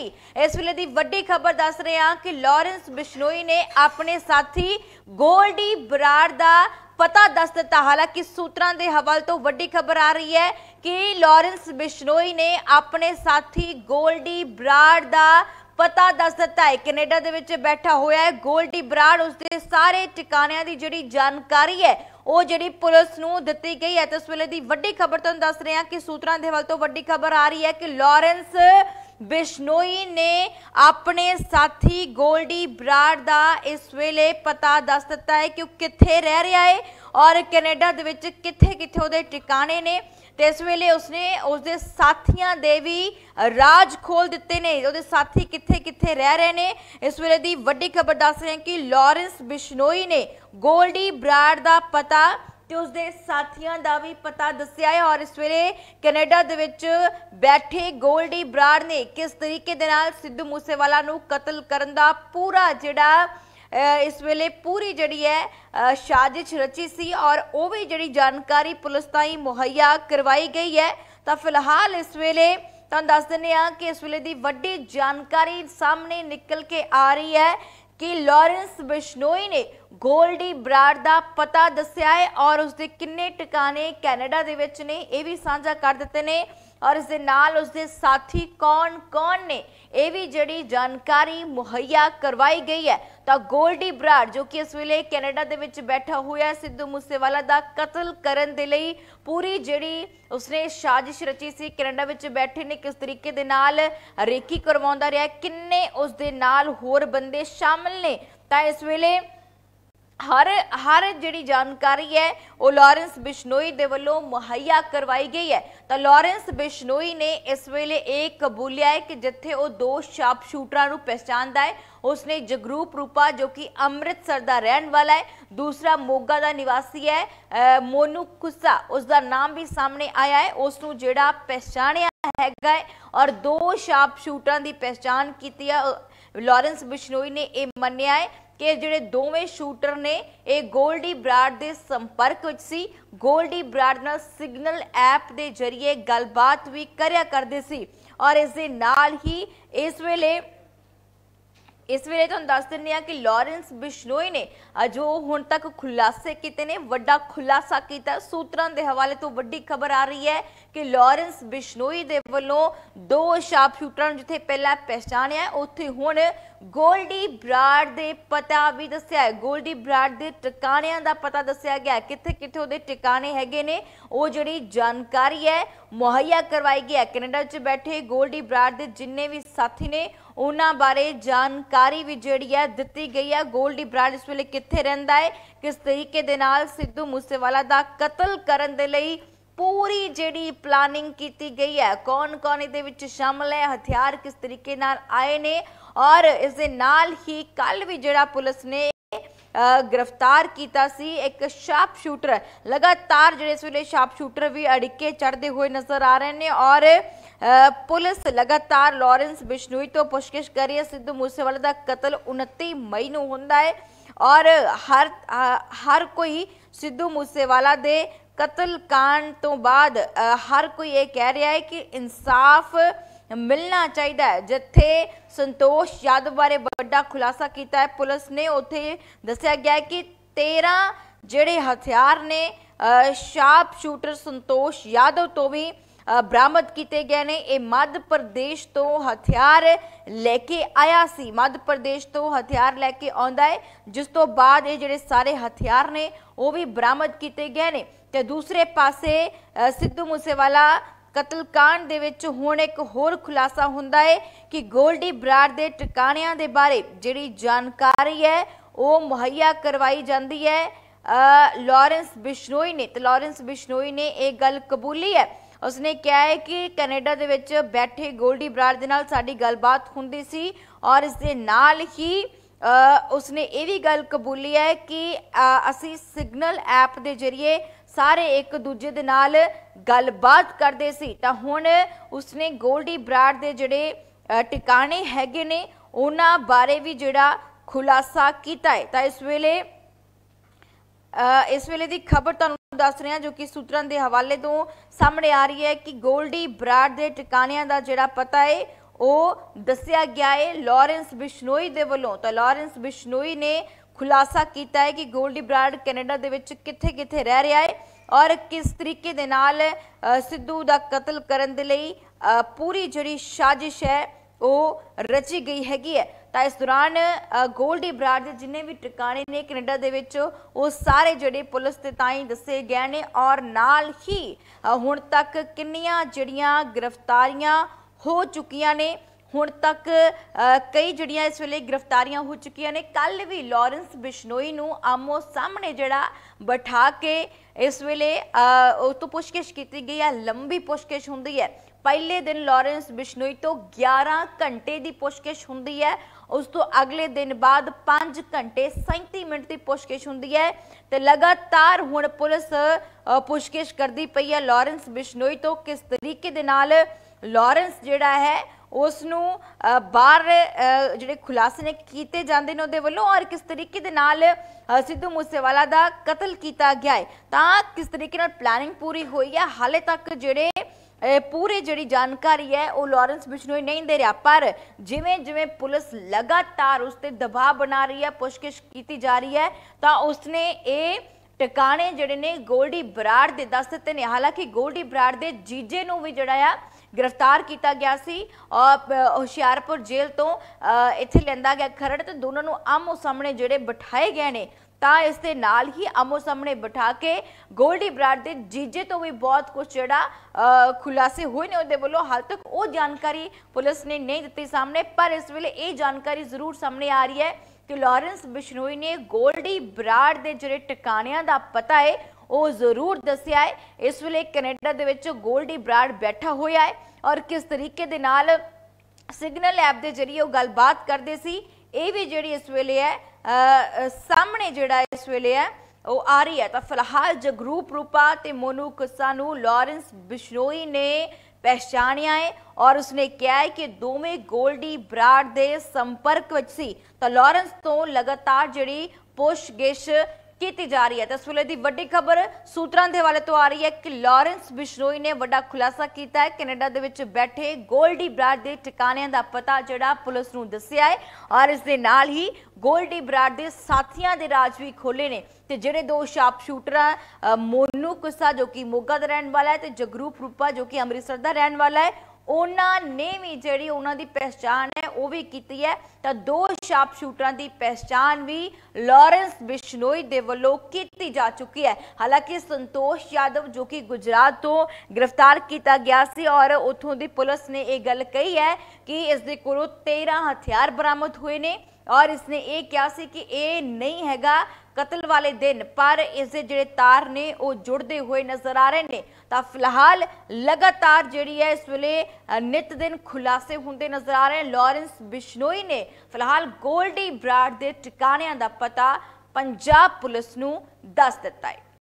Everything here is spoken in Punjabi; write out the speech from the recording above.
ਲਈ ਇਸ ਵੇਲੇ ਦੀ ਵੱਡੀ ਖਬਰ ਦੱਸ ਰਹੇ ਹਾਂ ਕਿ ਲਾਰੈਂਸ ਬਿਸ਼ਨੋਈ ਨੇ ਆਪਣੇ ਸਾਥੀ ਗੋਲਡੀ ਬਰਾੜ ਦਾ ਪਤਾ ਦੱਸ ਦਿੱਤਾ ਹਾਲਾਂਕਿ ਸੂਤਰਾਂ ਦੇ ਹਵਾਲੇ ਤੋਂ ਵੱਡੀ ਖਬਰ ਆ ਰਹੀ ਹੈ ਕਿ ਲਾਰੈਂਸ ਬਿਸ਼ਨੋਈ ਨੇ ਆਪਣੇ ਸਾਥੀ ਗੋਲਡੀ ਬਰਾੜ ਦਾ ਪਤਾ ਦੱਸ ਦਿੱਤਾ ਹੈ ਕੈਨੇਡਾ ਦੇ ਵਿੱਚ ਬੈਠਾ ਹੋਇਆ ਹੈ ਗੋਲਡੀ ਬਰਾੜ ਉਸਦੇ ਸਾਰੇ ਟਿਕਾਣਿਆਂ ਦੀ ਜਿਹੜੀ ਜਾਣਕਾਰੀ ਹੈ ਉਹ ਜਿਹੜੀ ਪੁਲਿਸ ਨੂੰ ਦਿੱਤੀ ਗਈ ਹੈ ਤੇ ਇਸ ਵੇਲੇ ਦੀ ਵੱਡੀ ਖਬਰ ਤੁਹਾਨੂੰ ਦੱਸ ਰਹੇ ਹਾਂ ਕਿ ਸੂਤਰਾਂ ਦੇ ਹਵਾਲੇ ਤੋਂ ਵੱਡੀ ਖਬਰ ਆ ਰਹੀ ਹੈ ਕਿ ਲਾਰੈਂਸ ਬਿਸ਼ਨੋਈ ਨੇ ਆਪਣੇ ਸਾਥੀ ਗੋਲਡੀ ਬਰਾੜ ਦਾ ਇਸ ਵੇਲੇ ਪਤਾ ਦੱਸ ਦਿੱਤਾ ਹੈ ਕਿ ਉਹ ਕਿੱਥੇ ਰਹਿ ਰਿਹਾ ਹੈ ਔਰ ਕੈਨੇਡਾ ਦੇ ਵਿੱਚ ਕਿੱਥੇ ਕਿੱਥੇ ਉਹਦੇ ਟਿਕਾਣੇ ਨੇ ਤੇ ਇਸ ਵੇਲੇ ਉਸਨੇ ਉਸਦੇ ਸਾਥੀਆਂ ਦੇ ਵੀ ਰਾਜ ਖੋਲ ਦਿੱਤੇ ਨੇ ਉਹਦੇ ਸਾਥੀ ਕਿੱਥੇ ਕਿੱਥੇ ਰਹਿ ਰਹੇ ਨੇ ਇਸ ਵੇਲੇ ਦੀ ਵੱਡੀ ਖਬਰ ਦੱਸ ਰਹੇ ਹਾਂ ਕਿ ਲਾਰੈਂਸ ਬਿਸ਼ਨੋਈ ਨੇ ਗੋਲਡੀ ਬਰਾੜ ਦਾ ਪਤਾ ਤੇ ਦੇ ਸਾਥੀਆਂ ਦਾ ਵੀ ਪਤਾ ਦੱਸਿਆ ਹੈ ਔਰ ਇਸ ਵੇਲੇ ਕੈਨੇਡਾ ਦੇ ਵਿੱਚ ਬੈਠੇ ਗੋਲਡੀ ਬਰਾੜ ਨੇ ਕਿਸ ਤਰੀਕੇ ਦੇ ਨਾਲ ਸਿੱਧੂ ਮੂਸੇਵਾਲਾ ਨੂੰ ਕਤਲ ਕਰਨ ਦਾ ਪੂਰਾ ਜਿਹੜਾ ਇਸ ਵੇਲੇ ਪੂਰੀ ਜਿਹੜੀ ਹੈ ਸਾਜ਼ਿਸ਼ ਰਚੀ ਸੀ ਔਰ ਉਹ ਵੀ ਜਿਹੜੀ ਜਾਣਕਾਰੀ ਪੁਲਿਸ ਤਾਈਂ ਮੁਹੱਈਆ ਕਰਵਾਈ ਗਈ ਹੈ ਤਾਂ ਫਿਲਹਾਲ ਇਸ ਵੇਲੇ ਤਾਂ ਦੱਸ ਦਿੰਨੇ ਆ ਕਿ ਇਸ ਵੇਲੇ ਦੀ ਵੱਡੀ ਜਾਣਕਾਰੀ ਸਾਹਮਣੇ ਨਿਕਲ ਕੇ ਆ ਰਹੀ ਹੈ ਕਿ ਲਾਰੈਂਸ ਬਿਸ਼ਨੋਈ ਨੇ 골ਡੀ ਬਰਾੜ ਦਾ ਪਤਾ ਦੱਸਿਆ ਹੈ ਔਰ ਉਸਦੇ ਕਿੰਨੇ ਟਿਕਾਣੇ ਕੈਨੇਡਾ ਦੇ ਵਿੱਚ ਨੇ ਇਹ ਵੀ ਸਾਂਝਾ ਕਰ ਦਿੱਤੇ ਨੇ ਔਰ ਇਸ ਦੇ ਨਾਲ ਉਸ ਦੇ ਸਾਥੀ ਕੌਣ-ਕੌਣ ਨੇ ਇਹ ਵੀ ਜਿਹੜੀ ਜਾਣਕਾਰੀ ਮੁਹੱਈਆ ਕਰਵਾਈ ਗਈ ਹੈ ਤਾਂ ਗੋਲਡੀ ਬਰਾੜ ਜੋ ਕਿ ਇਸ ਵੇਲੇ ਕੈਨੇਡਾ ਦੇ ਵਿੱਚ ਬੈਠਾ ਹੋਇਆ ਸਿੱਧੂ ਮੂਸੇਵਾਲਾ ਦਾ ਕਤਲ ਕਰਨ ਦੇ ਲਈ ਪੂਰੀ ਜਿਹੜੀ ਉਸਨੇ ਸਾਜ਼ਿਸ਼ ਰਚੀ ਸੀ ਕੈਨੇਡਾ ਵਿੱਚ ਬੈਠੇ ਨੇ ਕਿਸ ਤਰੀਕੇ ਦੇ ਨਾਲ ਰੇਕੀ ਕਰਵਾਉਂਦਾ ਰਿਹਾ ਕਿੰਨੇ ਉਸ ਦੇ ਨਾਲ ਹੋਰ ਬੰਦੇ ਸ਼ਾਮਲ ਨੇ ਤਾਂ ਇਸ ਵੇਲੇ ਹਰ ਹਰ ਜਿਹੜੀ ਜਾਣਕਾਰੀ ਹੈ ਉਹ ਲਾਰੈਂਸ ਬਿਸ਼ਨੋਈ ਦੇ ਵੱਲੋਂ ਮੁਹੱਈਆ ਕਰਵਾਈ ਗਈ ਹੈ ਤਾਂ ਲਾਰੈਂਸ ਬਿਸ਼ਨੋਈ ਨੇ ਇਸ ਵੇਲੇ ਇਹ ਕਬੂਲਿਆ ਹੈ ਕਿ ਜਿੱਥੇ ਉਹ ਦੋ ਸ਼ਾਪ ਸ਼ੂਟਰਾਂ ਨੂੰ ਪਛਾਣਦਾ ਹੈ ਉਸਨੇ ਜਗਰੂਪ ਰੂਪਾ ਜੋ ਕਿ ਅੰਮ੍ਰਿਤਸਰ ਦਾ ਰਹਿਣ ਵਾਲਾ ਹੈ ਦੂਸਰਾ ਮੋਗਾ ਦਾ ਨਿਵਾਸੀ ਹੈ ਮੋਨੂ ਕੁਸਾ ਉਸ ਦਾ ਨਾਮ ਵੀ ਸਾਹਮਣੇ ਆਇਆ ਹੈ ਉਸ ਨੂੰ ਜਿਹੜਾ ਪਛਾਣਿਆ ਹੈਗਾ ਹੈ ਔਰ ਦੋ ਸ਼ਾਪ ਸ਼ੂਟਰਾਂ ਦੀ ਪਛਾਣ ਕੀਤੀ ਹੈ ਲਾਰੈਂਸ ਬਿਸ਼ਨੋਈ ਨੇ ਇਹ ਮੰਨਿਆ ਹੈ ਕਿ ਜਿਹੜੇ ਦੋਵੇਂ ਸ਼ੂਟਰ ਨੇ ਇਹ ਗੋਲਡੀ ਬਰਾਡ ਦੇ ਸੰਪਰਕ ਵਿੱਚ ਸੀ ਗੋਲਡੀ ਬਰਾਡ ਨਾਲ ਸਿਗਨਲ ਐਪ ਦੇ ਜ਼ਰੀਏ ਗੱਲਬਾਤ ਵੀ ਕਰਿਆ ਕਰਦੇ ਸੀ ਔਰ ਇਸ ਦੇ ਨਾਲ ਹੀ ਇਸ ਵੇਲੇ ਇਸ ਵੇਲੇ ਤੁਹਾਨੂੰ ਦੱਸ ਦਿੰਨੇ ਆ ਕਿ ਲਾਰੈਂਸ ਬਿਸ਼ਨੋਈ ਨੇ ਜੋ ਹੁਣ ਤੱਕ ਖੁਲਾਸੇ ਕੀਤੇ ਨੇ ਵੱਡਾ ਖੁਲਾਸਾ ਕੀਤਾ ਸੂਤਰਾਂ ਦੇ ਹਵਾਲੇ ਤੋਂ ਵੱਡੀ ਖਬਰ ਆ ਰਹੀ ਹੈ ਕਿ ਲਾਰੈਂਸ ਬਿਸ਼ਨੋਈ ਦੇ ਵੱਲੋਂ ਦੋ ਸ਼ਾਪ ਸ਼ੂਟਰਾਂ ਜਿੱਥੇ ਪਹਿਲਾਂ ਪਛਾਣਿਆ ਉੱਥੇ ਹੁਣ ਗੋਲਡੀ ਬਰਾੜ ਦੇ ਪਤਾ ਵੀ ਦੱਸਿਆ ਹੈ ਗੋਲਡੀ ਬਰਾੜ ਦੇ ਟਿਕਾਣਿਆਂ ਦਾ ਪਤਾ ਦੱਸਿਆ ਗਿਆ ਕਿੱਥੇ ਕਿੱਥੇ ਉਹਦੇ ਟਿਕਾਣੇ ਹੈਗੇ ਨੇ ਉਹ ਜਿਹੜੀ ਜਾਣਕਾਰੀ ਹੈ ਮੁਹੱਈਆ ਕਰਵਾਈ ਗਈ ਹੈ ਕੈਨੇਡਾ 'ਚ ਬੈਠੇ ਗੋਲਡੀ ਬਰਾੜ ਦੇ ਜਿੰਨੇ ਵੀ ਸਾਥੀ ਨੇ ਉਹਨਾਂ ਬਾਰੇ ਜਾਣਕਾਰੀ ਵੀ ਜਿਹੜੀ ਹੈ ਦਿੱਤੀ ਗਈ ਹੈ 골ਡੀ ਬ੍ਰਾਂਡ ਇਸ ਵੇਲੇ ਕਿੱਥੇ ਰਹਿੰਦਾ ਹੈ ਕਿਸ ਤਰੀਕੇ ਦੇ ਨਾਲ ਸਿੱਧੂ ਮੂਸੇਵਾਲਾ ਦਾ ਕਤਲ ਕਰਨ ਦੇ ਲਈ ਪੂਰੀ ਜਿਹੜੀ ਪਲਾਨਿੰਗ ਕੀਤੀ ਗਈ ਹੈ ਕੌਣ-ਕੌਣ ਇਹਦੇ ਵਿੱਚ ਸ਼ਾਮਲ ਹੈ ਹਥਿਆਰ ਕਿਸ ਤਰੀਕੇ ਨਾਲ ਆਏ ਨੇ ਔਰ ਇਸ ਦੇ ਨਾਲ ਹੀ ਕੱਲ ਵੀ ਜਿਹੜਾ ਪੁਲਿਸ ਨੇ ਗ੍ਰਿਫਤਾਰ ਕੀਤਾ ਸੀ ਇੱਕ ਸ਼ਾਪ ਸ਼ੂਟਰ ਲਗਾਤਾਰ ਜਿਹੜੇ ਇਸ ਵੇਲੇ ਸ਼ਾਪ ਸ਼ੂਟਰ ਵੀ ਅੜਿੱਕੇ ਚੜਦੇ ਹੋਏ ਨਜ਼ਰ ਆ ਰਹੇ ਨੇ ਔਰ ਪੁਲਿਸ ਲਗਾਤਾਰ ਲਾਰੈਂਸ ਬਿਸ਼ਨੂਈ ਤੋਂ ਪੁੱਛਗਿਛ ਕਰ ਰਹੀ ਹੈ ਸਿੱਧੂ ਮੂਸੇਵਾਲੇ ਦਾ ਕਤਲ 29 ਮਈ ਨੂੰ ਹੁੰਦਾ ਹੈ ਔਰ ਹਰ ਹਰ ਕੋਈ ਸਿੱਧੂ ਮੂਸੇਵਾਲਾ ਦੇ ਕਤਲ ਕਾਂਡ ਤੋਂ ਬਾਅਦ ਹਰ ਕੋਈ ਇਹ ਕਹਿ ਰਿਹਾ ਹੈ ਕਿ ਇਨਸਾਫ ਮਿਲਣਾ ਚਾਹੀਦਾ ਹੈ ਜਿੱਥੇ ਸੰਤੋਸ਼ ਯਾਦਵ ਬਾਰੇ ਵੱਡਾ ਖੁਲਾਸਾ ਕੀਤਾ ਹੈ ਪੁਲਿਸ ਨੇ ਉੱਥੇ ਦੱਸਿਆ ਗਿਆ ਹੈ ਕਿ 13 ਜਿਹੜੇ ਹਥਿਆਰ ਨੇ ਸ਼ਾਰਪ ਸ਼ੂਟਰ ਸੰਤੋਸ਼ ਯਾਦਵ ਤੋਂ ਵੀ ਬਰਾਮਦ ਕੀਤੇ ਗਏ ਨੇ ਇਹ ਮੱਧ ਪ੍ਰਦੇਸ਼ ਤੋਂ ਹਥਿਆਰ ਲੈ ਕੇ ਆਇਆ ਸੀ ਮੱਧ ਪ੍ਰਦੇਸ਼ ਤੋਂ ਹਥਿਆਰ ਲੈ ਕੇ ਆਉਂਦਾ ਹੈ ਜਿਸ ਤੋਂ ਬਾਅਦ ਇਹ ਜਿਹੜੇ ਸਾਰੇ ਹਥਿਆਰ ਨੇ ਉਹ ਵੀ ਬਰਾਮਦ ਕੀਤੇ ਗਏ ਨੇ ਤੇ ਦੂਸਰੇ ਪਾਸੇ ਸਿੱਧੂ ਮੂਸੇਵਾਲਾ ਕਤਲकांड ਦੇ ਵਿੱਚ ਹੁਣ ਇੱਕ ਹੋਰ ਖੁਲਾਸਾ ਹੁੰਦਾ ਹੈ ਕਿ ਗੋਲਡੀ ਬਰਾੜ ਦੇ ਟਿਕਾਣਿਆਂ ਦੇ ਬਾਰੇ ਜਿਹੜੀ ਜਾਣਕਾਰੀ ਹੈ ਉਹ ਮੁਹੱਈਆ ਕਰਵਾਈ ਜਾਂਦੀ ਹੈ ਲਾਰੈਂਸ ਬਿਸ਼ਨੋਈ ਨੇ ਤੇ ਲਾਰੈਂਸ ਬਿਸ਼ਨੋਈ ਨੇ ਇਹ ਗੱਲ ਕਬੂਲੀ ਹੈ ਉਸਨੇ ਕਿਹਾ ਹੈ ਕਿ ਕੈਨੇਡਾ ਦੇ ਵਿੱਚ ਬੈਠੇ ਗੋਲਡੀ ਬਰਾਡ ਦੇ ਨਾਲ ਸਾਡੀ ਗੱਲਬਾਤ ਹੁੰਦੀ ਸੀ ਔਰ ਇਸ ਦੇ ਨਾਲ ਹੀ ਉਸਨੇ ਇਹ ਵੀ ਗੱਲ ਕਬੂਲੀ ਹੈ ਕਿ ਅਸੀਂ ਸਿਗਨਲ ਐਪ ਦੇ ਜ਼ਰੀਏ ਸਾਰੇ ਇੱਕ ਦੂਜੇ ਦੇ ਨਾਲ ਗੱਲਬਾਤ ਕਰਦੇ ਸੀ ਤਾਂ ਹੁਣ ਉਸਨੇ ਗੋਲਡੀ ਬਰਾਡ ਦੇ ਜਿਹੜੇ ਟਿਕਾਣੇ ਹੈਗੇ ਨੇ ਉਹਨਾਂ ਬਾਰੇ ਵੀ ਜਿਹੜਾ ਖੁਲਾਸਾ ਕੀਤਾ ਹੈ ਤਾਂ ਇਸ ਵੇਲੇ ਇਸ ਵੇਲੇ ਦੀ ਖਬਰ ਤੁਹਾਨੂੰ ਦੱਸ ਰਹੇ ਹਾਂ ਜੋ ਕਿ ਸੂਤਰਾਂ ਦੇ ਹਵਾਲੇ ਤੋਂ ਸਾਹਮਣੇ ਆ ਰਹੀ ਹੈ ਕਿ ਗੋਲਡੀ ਬਰਾਡ ਦੇ ਟਿਕਾਣਿਆਂ ਦਾ ਜਿਹੜਾ ਪਤਾ ਹੈ ਉਹ ਦੱਸਿਆ ਗਿਆ ਹੈ ਲਾਰੈਂਸ ਬਿਸ਼ਨੋਈ ਦੇ ਵੱਲੋਂ ਤਾਂ ਲਾਰੈਂਸ ਬਿਸ਼ਨੋਈ ਨੇ ਖੁਲਾਸਾ ਕੀਤਾ ਹੈ ਕਿ ਗੋਲਡੀ ਬਰਾਡ ਕੈਨੇਡਾ ਦੇ ਵਿੱਚ ਕਿੱਥੇ-ਕਿੱਥੇ ਰਹਿ ਰਿਹਾ ਹੈ ਔਰ ਕਿਸ ਤਰੀਕੇ ਦੇ ਨਾਲ ਸਿੱਧੂ ਦਾ ਕਤਲ ਕਰਨ ਦੇ ਲਈ ਪੂਰੀ ਜਿਹੜੀ ਸਾਜ਼ਿਸ਼ ਹੈ ਉਹ ਰਚੀ ਗਈ ਹੈਗੀ ਹੈ ਤਾਂ ਇਸ ਦੌਰਾਨ ਗੋਲਡੀ ਬਰਾਡ ਦੇ ਜਿੰਨੇ ਵੀ ਟਿਕਾਣੇ ਨੇ ਕੈਨੇਡਾ ਦੇ ਵਿੱਚ ਉਹ ਸਾਰੇ ਜਿਹੜੇ ਪੁਲਿਸ ਤੇ ਤਾਂ ਹੀ ਦੱਸੇ ਗਏ ਨੇ ਔਰ ਨਾਲ ਹੀ ਹੁਣ ਤੱਕ ਕਿੰਨੀਆਂ ਜਿਹੜੀਆਂ ਗ੍ਰਿਫਤਾਰੀਆਂ ਹੋ ਚੁੱਕੀਆਂ ਨੇ ਹੁਣ ਤੱਕ ਕਈ ਜਿਹੜੀਆਂ ਇਸ ਵੇਲੇ ਗ੍ਰਿਫਤਾਰੀਆਂ ਹੋ ਚੁੱਕੀਆਂ ਨੇ ਕੱਲ ਵੀ ਲਾਰੈਂਸ ਬਿਸ਼ਨੋਈ ਨੂੰ ਆਮੋ ਸਾਹਮਣੇ ਜਿਹੜਾ ਬਿਠਾ ਕੇ ਇਸ ਵੇਲੇ ਉਹ ਤੋਂ ਪੁੱਛਗਿਛ ਕੀਤੀ ਗਈ ਹੈ ਲੰਬੀ ਪੁੱਛਗਿਛ ਹੁੰਦੀ ਹੈ ਪਹਿਲੇ ਦਿਨ ਲਾਰੈਂਸ ਬਿਸ਼ਨੋਈ ਤੋਂ 11 ਘੰਟੇ ਦੀ ਪੁਸ਼ਕਿਸ਼ ਹੁੰਦੀ ਹੈ ਉਸ ਤੋਂ ਅਗਲੇ ਦਿਨ ਬਾਅਦ 5 ਘੰਟੇ 37 ਮਿੰਟ ਦੀ ਪੁਸ਼ਕਿਸ਼ ਹੁੰਦੀ ਹੈ ਤੇ ਲਗਾਤਾਰ ਹੁਣ ਪੁਲਿਸ ਪੁਸ਼ਕਿਸ਼ ਕਰਦੀ ਪਈ ਹੈ ਲਾਰੈਂਸ ਬਿਸ਼ਨੋਈ ਤੋਂ ਕਿਸ ਤਰੀਕੇ ਦੇ ਨਾਲ ਲਾਰੈਂਸ ਜਿਹੜਾ ਹੈ ਉਸ ਨੂੰ ਬਾਹਰ ਜਿਹੜੇ ਖੁਲਾਸੇ ਨੇ ਕੀਤੇ ਜਾਂਦੇ ਨੇ ਉਹਦੇ ਵੱਲੋਂ ਔਰ ਕਿਸ ਤਰੀਕੇ ਦੇ ਨਾਲ ਸਿੱਧੂ ਮੂਸੇਵਾਲਾ ਦਾ ਕਤਲ ਕੀਤਾ ਗਿਆ ਹੈ ਤਾਂ ਕਿਸ ਤਰੀਕੇ ਨਾਲ ਪਲੈਨਿੰਗ ਪੂਰੀ ਹੋਈ ਹੈ ਹਾਲੇ ਤੱਕ ਜਿਹੜੇ ਪੂਰੀ ਜਿਹੜੀ ਜਾਣਕਾਰੀ ਹੈ ਉਹ ਲਾਰੈਂਸ ਬਿਸ਼ਨੋਈ ਨਹੀਂ ਦੇ ਰਿਹਾ ਪਰ ਜਿਵੇਂ ਜਿਵੇਂ ਪੁਲਿਸ ਲਗਾਤਾਰ ਉਸ ਤੇ ਦਬਾਅ ਬਣਾ ਰਹੀ ਹੈ ਪੁੱਛਗਿੱਛ ਕੀਤੀ ਜਾ ਰਹੀ ਹੈ ਤਾਂ ਉਸਨੇ ਇਹ ਟਿਕਾਣੇ ਜਿਹੜੇ ਨੇ ਗੋਲਡੀ ਬਰਾੜ ਦੇ ਦੱਸ ਦਿੱਤੇ ਨੇ ਹਾਲਾਂਕਿ ਗੋਲਡੀ ਬਰਾੜ ਦੇ ਜੀਜੇ ਨੂੰ ਵੀ ਜਿਹੜਾ ਆ ਗ੍ਰਿਫਤਾਰ ਕੀਤਾ ਗਿਆ ਸੀ ਹੁਸ਼ਿਆਰਪੁਰ ਜੇਲ੍ਹ ਤੋਂ ਇੱਥੇ ਲੈਂਦਾ ਗਿਆ ਖਰੜ ਤੇ ਦੋਨਾਂ ਨੂੰ ਆਮੋ ਸਾਹਮਣੇ ਜਿਹੜੇ ਬਿਠਾਏ ਗਏ ਨੇ ਤਾਂ ਇਸ ਦੇ ਨਾਲ ਹੀ ਅਮੋ ਸਾਹਮਣੇ ਬਿਠਾ ਕੇ ਗੋਲਡੀ ਬਰਾੜ ਦੇ ਜੀਜੇ ਤੋਂ ਵੀ ਬਹੁਤ ਕੁਝ ਜਿਹੜਾ ਖੁਲਾਸੇ ਹੋਏ ਨੇ ਉਹਦੇ ਵੱਲੋਂ ਹਾਲ ਤੱਕ ਉਹ ਜਾਣਕਾਰੀ ਪੁਲਿਸ ਨੇ ਨਹੀਂ ਦਿੱਤੀ ਸਾਹਮਣੇ ਪਰ ਇਸ ਵੇਲੇ ਇਹ ਜਾਣਕਾਰੀ ਜ਼ਰੂਰ ਸਾਹਮਣੇ ਆ ਰਹੀ ਹੈ ਕਿ ਲਾਰੈਂਸ ਬਿਸ਼ਨੋਈ ਨੇ ਗੋਲਡੀ ਬਰਾੜ ਦੇ ਜਿਹੜੇ ਟਿਕਾਣਿਆਂ ਦਾ ਪਤਾ ਹੈ ਉਹ ਜ਼ਰੂਰ ਦੱਸਿਆ ਹੈ ਇਸ ਵੇਲੇ ਕੈਨੇਡਾ ਦੇ ਵਿੱਚ ਗੋਲਡੀ ਬਰਾੜ ਬੈਠਾ ਹੋਇਆ ਹੈ ਔਰ ਕਿਸ ਤਰੀਕੇ ਦੇ ਨਾਲ ਸਿਗਨਲ ਐਪ ਦੇ ਜ਼ਰੀਏ ਉਹ ਗੱਲਬਾਤ ਕਰਦੇ ਸੀ ਇਹ ਵੀ ਜਿਹੜੀ ਇਸ ਵੇਲੇ ਹੈ ਸਾਹਮਣੇ ਜਿਹੜਾ ਇਸ ਵੇਲੇ ਹੈ ਉਹ ਆ ਰਹੀ ਹੈ ਤਾਂ ਫਿਲਹਾਲ ਗਰੂਪ ਰੂਪਾ ਤੇ ਮੋਨੂ ਕੁੱਸਾ ਲਾਰੈਂਸ ਬਿਸ਼ਰੋਈ ਨੇ ਪਹਿਚਾਣਿਆ ਹੈ ਔਰ ਉਸਨੇ ਕਿਹਾ ਹੈ ਕਿ ਦੋਵੇਂ 골ਡੀ ਬਰਾਡ ਦੇ ਸੰਪਰਕ ਵਿੱਚ ਸੀ ਤਾਂ ਲਾਰੈਂਸ ਤੋਂ ਲਗਾਤਾਰ ਜਿਹੜੀ ਪੁੱਛਗਿੱਛ ਕੀਤੀ ਜਾ ਰਹੀ ਹੈ ਤਾਂ ਇਸ ਵੇਲੇ ਦੀ ਵੱਡੀ ਖਬਰ ਸੂਤਰਾਂ ਦੇ ਹਵਾਲੇ ਤੋਂ ਆ ਰਹੀ ਹੈ ਕਿ ਲਾਰੈਂਸ ਬਿਸ਼ਰੋਈ ਨੇ ਵੱਡਾ ਖੁਲਾਸਾ ਕੀਤਾ ਹੈ ਕੈਨੇਡਾ ਦੇ ਵਿੱਚ ਬੈਠੇ ਗੋਲਡੀ ਬਰਾਡ ਦੇ ਟਿਕਾਣਿਆਂ ਦਾ ਪਤਾ ਜਿਹੜਾ ਪੁਲਿਸ ਨੂੰ ਦੱਸਿਆ ਹੈ ਔਰ ਇਸ ਦੇ ਨਾਲ ਹੀ ਗੋਲਡੀ ਬਰਾਡ ਦੇ ਸਾਥੀਆਂ ਦੇ ਰਾਜ ਵੀ ਖੋਲੇ ਨੇ ਤੇ ਜਿਹੜੇ ਦੋ ਸ਼ਾਪ ਸ਼ੂਟਰਾਂ ਮੋਨੂ ਕੁਸਾ ਜੋ ਕਿ ਮੋਗਾ ਦਾ ਰਹਿਣ ਵਾਲਾ ਹੈ ਤੇ ਜਗਰੂਪ ਰੂਪਾ ਜੋ ਕਿ ਅੰਮ੍ਰਿਤਸਰ ਦਾ ਰਹਿਣ ਵਾਲਾ ਹੈ ਉਹਨਾਂ ਨੇ ਵੀ ਜਿਹੜੀ ਉਹਨਾਂ ਦੀ ਪਛਾਣ ਹੈ ਉਹ ਵੀ ਕੀਤੀ ਹੈ ਤਾਂ ਦੋ ਸ਼ਾਪ ਸ਼ੂਟਰਾਂ ਦੀ ਪਛਾਣ ਵੀ ਲਾਰੈਂਸ ਬਿਸ਼ਨੋਈ ਦੇ ਵੱਲੋਂ ਕੀਤੀ ਜਾ ਚੁੱਕੀ ਹੈ ਹਾਲਾਂਕਿ ਸੰਤੋਸ਼ ਯਾਦਵ ਜੋ ਕਿ ਗੁਜਰਾਤ ਤੋਂ ਗ੍ਰਿਫਤਾਰ ਕੀਤਾ ਗਿਆ ਸੀ ਔਰ ਉਥੋਂ ਦੀ ਪੁਲਿਸ ਨੇ ਇਹ ਗੱਲ ਕਹੀ ਹੈ ਕਿ ਇਸ ਦੇ ਕੋਲੋਂ 13 ਹਥਿਆਰ ਬਰਾਮਦ ਹੋਏ ਨੇ ਔਰ ਇਸਨੇ ਇਹ ਕਿਹਾ ਸੀ ਕਿ ਇਹ ਨਹੀਂ ਹੈਗਾ ਕਤਲ ਵਾਲੇ ਦਿਨ ਪਰ ਇਸ ਦੇ ਜਿਹੜੇ ਤਾਰ ਨੇ ਉਹ ਜੁੜਦੇ ਹੋਏ ਨਜ਼ਰ ਆ ਰਹੇ ਨੇ ਤਾਂ ਫਿਲਹਾਲ ਲਗਾਤਾਰ ਜਿਹੜੀ ਹੈ ਇਸ ਵੇਲੇ ਨਿਤ ਦਿਨ ਖੁਲਾਸੇ ਹੁੰਦੇ ਨਜ਼ਰ ਆ ਰਹੇ ਲਾਰੈਂਸ ਬਿਸ਼ਨੋਈ ਨੇ ਫਿਲਹਾਲ 골ਡੀ ਬਰਾਡ ਦੇ ਟਿਕਾਣਿਆਂ ਦਾ ਪਤਾ ਪੰਜਾਬ ਪੁਲਿਸ ਨੂੰ ਦੱਸ ਦਿੱਤਾ ਹੈ